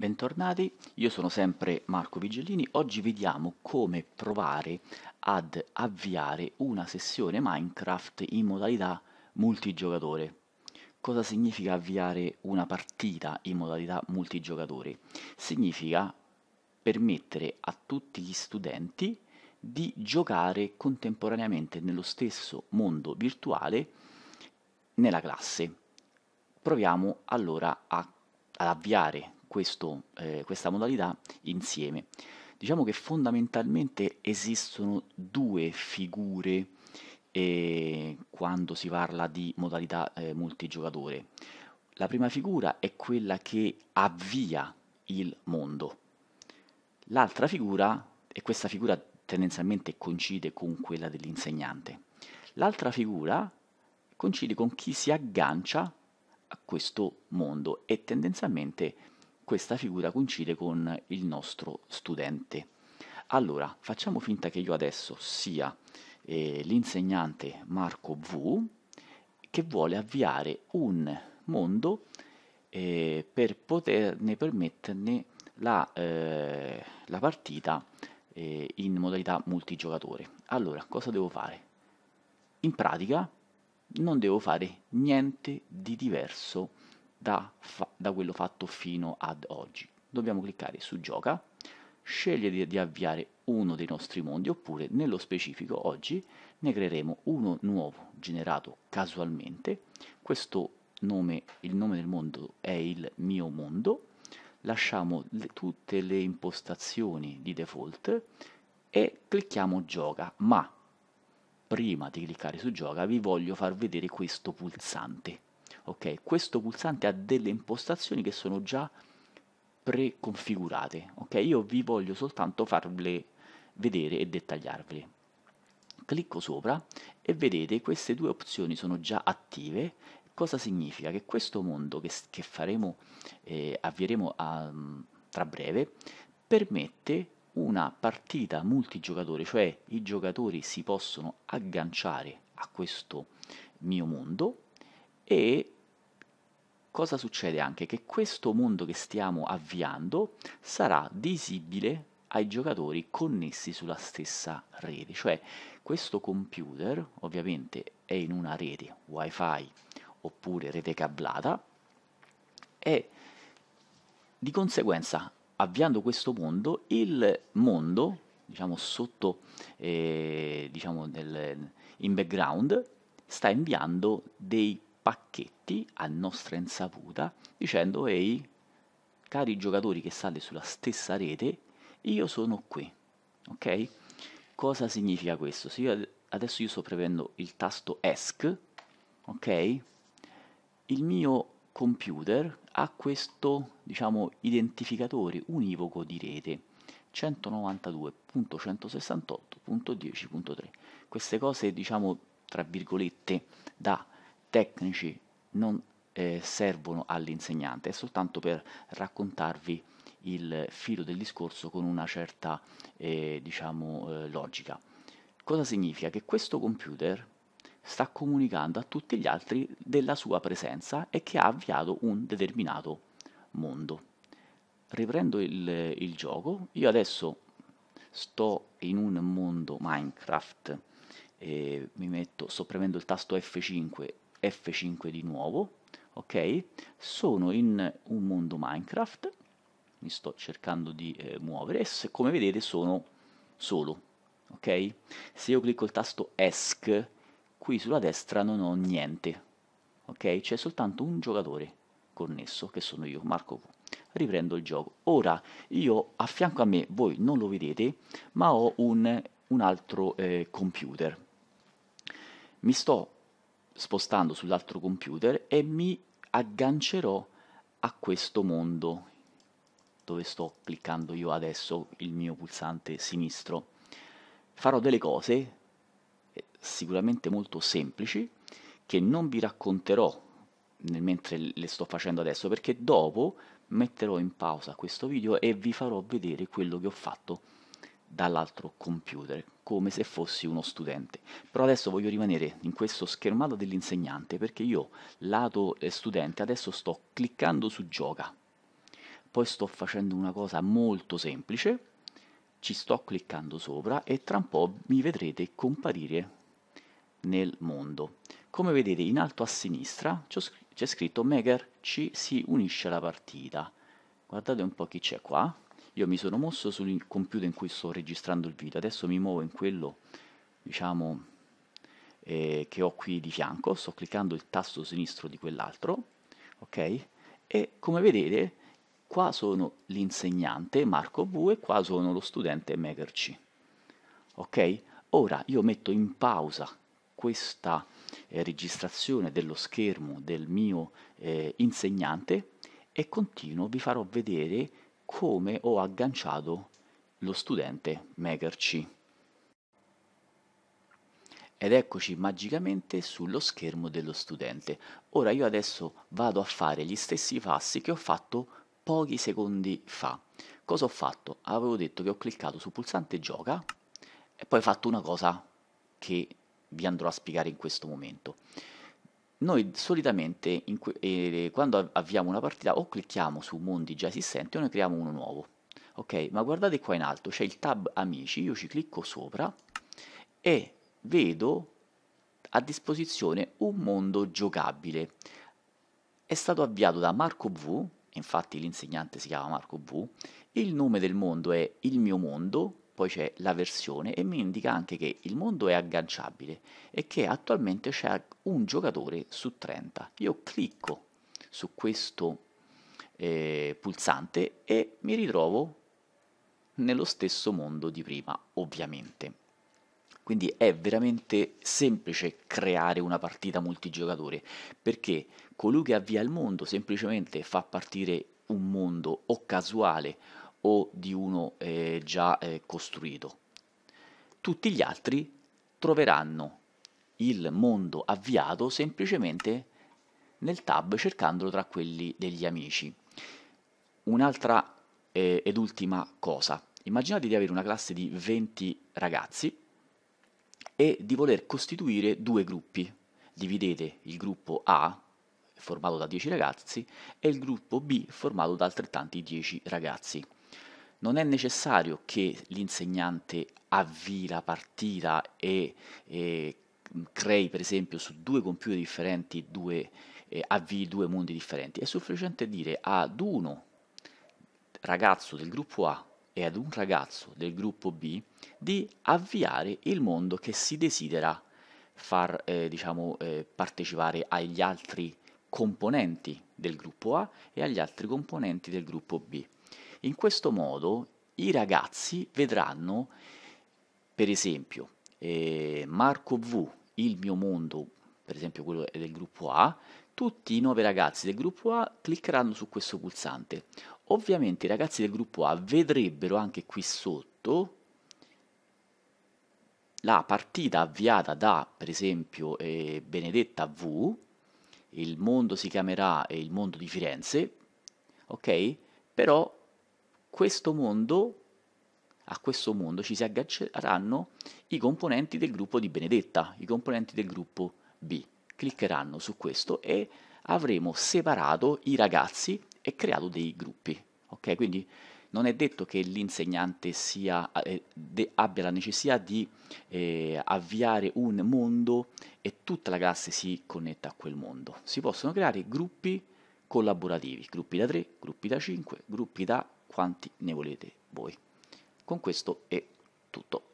Bentornati, io sono sempre Marco Vigellini, oggi vediamo come provare ad avviare una sessione Minecraft in modalità multigiocatore. Cosa significa avviare una partita in modalità multigiocatore? Significa permettere a tutti gli studenti di giocare contemporaneamente nello stesso mondo virtuale nella classe. Proviamo allora a, ad avviare questo, eh, questa modalità insieme. Diciamo che fondamentalmente esistono due figure eh, quando si parla di modalità eh, multigiocatore. La prima figura è quella che avvia il mondo. L'altra figura, e questa figura tendenzialmente coincide con quella dell'insegnante, l'altra figura coincide con chi si aggancia a questo mondo e tendenzialmente questa figura coincide con il nostro studente. Allora, facciamo finta che io adesso sia eh, l'insegnante Marco V che vuole avviare un mondo eh, per poterne permetterne la, eh, la partita eh, in modalità multigiocatore. Allora, cosa devo fare? In pratica non devo fare niente di diverso da, fa- da quello fatto fino ad oggi. Dobbiamo cliccare su gioca, scegliere di, di avviare uno dei nostri mondi oppure nello specifico oggi ne creeremo uno nuovo generato casualmente. Questo nome, il nome del mondo è il mio mondo. Lasciamo le, tutte le impostazioni di default e clicchiamo gioca, ma prima di cliccare su gioca vi voglio far vedere questo pulsante ok? Questo pulsante ha delle impostazioni che sono già preconfigurate, ok? Io vi voglio soltanto farle vedere e dettagliarvele. Clicco sopra e vedete queste due opzioni sono già attive. Cosa significa? Che questo mondo che, che faremo, eh, avvieremo a, ehm, tra breve, permette una partita multigiocatore, cioè i giocatori si possono agganciare a questo mio mondo e cosa succede anche? Che questo mondo che stiamo avviando sarà visibile ai giocatori connessi sulla stessa rete, cioè questo computer ovviamente è in una rete wifi oppure rete cablata e di conseguenza avviando questo mondo il mondo diciamo sotto eh, diciamo nel, in background sta inviando dei pacchetti a nostra insaputa dicendo ehi cari giocatori che state sulla stessa rete io sono qui ok cosa significa questo se io adesso io sto premendo il tasto ESC ok il mio computer ha questo diciamo identificatore univoco di rete 192.168.10.3 queste cose diciamo tra virgolette da tecnici non eh, servono all'insegnante, è soltanto per raccontarvi il filo del discorso con una certa eh, diciamo, eh, logica. Cosa significa? Che questo computer sta comunicando a tutti gli altri della sua presenza e che ha avviato un determinato mondo. Riprendo il, il gioco, io adesso sto in un mondo Minecraft, eh, mi metto, sto premendo il tasto F5 F5 di nuovo, ok? Sono in un mondo Minecraft, mi sto cercando di eh, muovere, e come vedete sono solo, ok? Se io clicco il tasto ESC, qui sulla destra non ho niente, ok? C'è soltanto un giocatore connesso, che sono io, Marco V. Riprendo il gioco. Ora, io a fianco a me, voi non lo vedete, ma ho un, un altro eh, computer. Mi sto spostando sull'altro computer e mi aggancerò a questo mondo dove sto cliccando io adesso il mio pulsante sinistro. Farò delle cose eh, sicuramente molto semplici che non vi racconterò mentre le sto facendo adesso perché dopo metterò in pausa questo video e vi farò vedere quello che ho fatto dall'altro computer, come se fossi uno studente. Però adesso voglio rimanere in questo schermato dell'insegnante perché io, lato eh, studente, adesso sto cliccando su gioca. Poi sto facendo una cosa molto semplice, ci sto cliccando sopra e tra un po' mi vedrete comparire nel mondo. Come vedete in alto a sinistra c'è scritto Maker ci si unisce alla partita. Guardate un po' chi c'è qua. Io mi sono mosso sul computer in cui sto registrando il video, adesso mi muovo in quello, diciamo, eh, che ho qui di fianco, sto cliccando il tasto sinistro di quell'altro, ok? E come vedete, qua sono l'insegnante Marco V e qua sono lo studente Maker C, ok? Ora io metto in pausa questa eh, registrazione dello schermo del mio eh, insegnante e continuo, vi farò vedere come ho agganciato lo studente Maker Ed eccoci magicamente sullo schermo dello studente. Ora io adesso vado a fare gli stessi passi che ho fatto pochi secondi fa. Cosa ho fatto? Avevo detto che ho cliccato sul pulsante gioca e poi ho fatto una cosa che vi andrò a spiegare in questo momento noi solitamente que- eh, quando avviamo una partita o clicchiamo su mondi già esistenti o ne creiamo uno nuovo. Ok, ma guardate qua in alto, c'è il tab amici, io ci clicco sopra e vedo a disposizione un mondo giocabile. È stato avviato da Marco V, infatti l'insegnante si chiama Marco V, il nome del mondo è Il mio mondo poi c'è la versione e mi indica anche che il mondo è agganciabile e che attualmente c'è un giocatore su 30. Io clicco su questo eh, pulsante e mi ritrovo nello stesso mondo di prima, ovviamente. Quindi è veramente semplice creare una partita multigiocatore, perché colui che avvia il mondo semplicemente fa partire un mondo o casuale o di uno eh, già eh, costruito. Tutti gli altri troveranno il mondo avviato semplicemente nel tab cercandolo tra quelli degli amici. Un'altra eh, ed ultima cosa, immaginate di avere una classe di 20 ragazzi e di voler costituire due gruppi. Dividete il gruppo A, formato da 10 ragazzi, e il gruppo B, formato da altrettanti 10 ragazzi non è necessario che l'insegnante avvii la partita e, e mm, crei per esempio su due computer differenti due, eh, avvii due mondi differenti, è sufficiente dire ad uno ragazzo del gruppo A e ad un ragazzo del gruppo B di avviare il mondo che si desidera far eh, diciamo, eh, partecipare agli altri componenti del gruppo A e agli altri componenti del gruppo B. In questo modo i ragazzi vedranno, per esempio, eh, Marco V, il mio mondo, per esempio quello del gruppo A, tutti i nove ragazzi del gruppo A cliccheranno su questo pulsante. Ovviamente i ragazzi del gruppo A vedrebbero anche qui sotto la partita avviata da, per esempio, eh, Benedetta V, il mondo si chiamerà eh, il mondo di Firenze, ok? Però questo mondo, a questo mondo ci si agganceranno i componenti del gruppo di Benedetta, i componenti del gruppo B. Cliccheranno su questo e avremo separato i ragazzi e creato dei gruppi. Ok, quindi non è detto che l'insegnante sia, eh, de, abbia la necessità di eh, avviare un mondo e tutta la classe si connetta a quel mondo. Si possono creare gruppi collaborativi, gruppi da 3, gruppi da 5, gruppi da quanti ne volete voi. Con questo è tutto.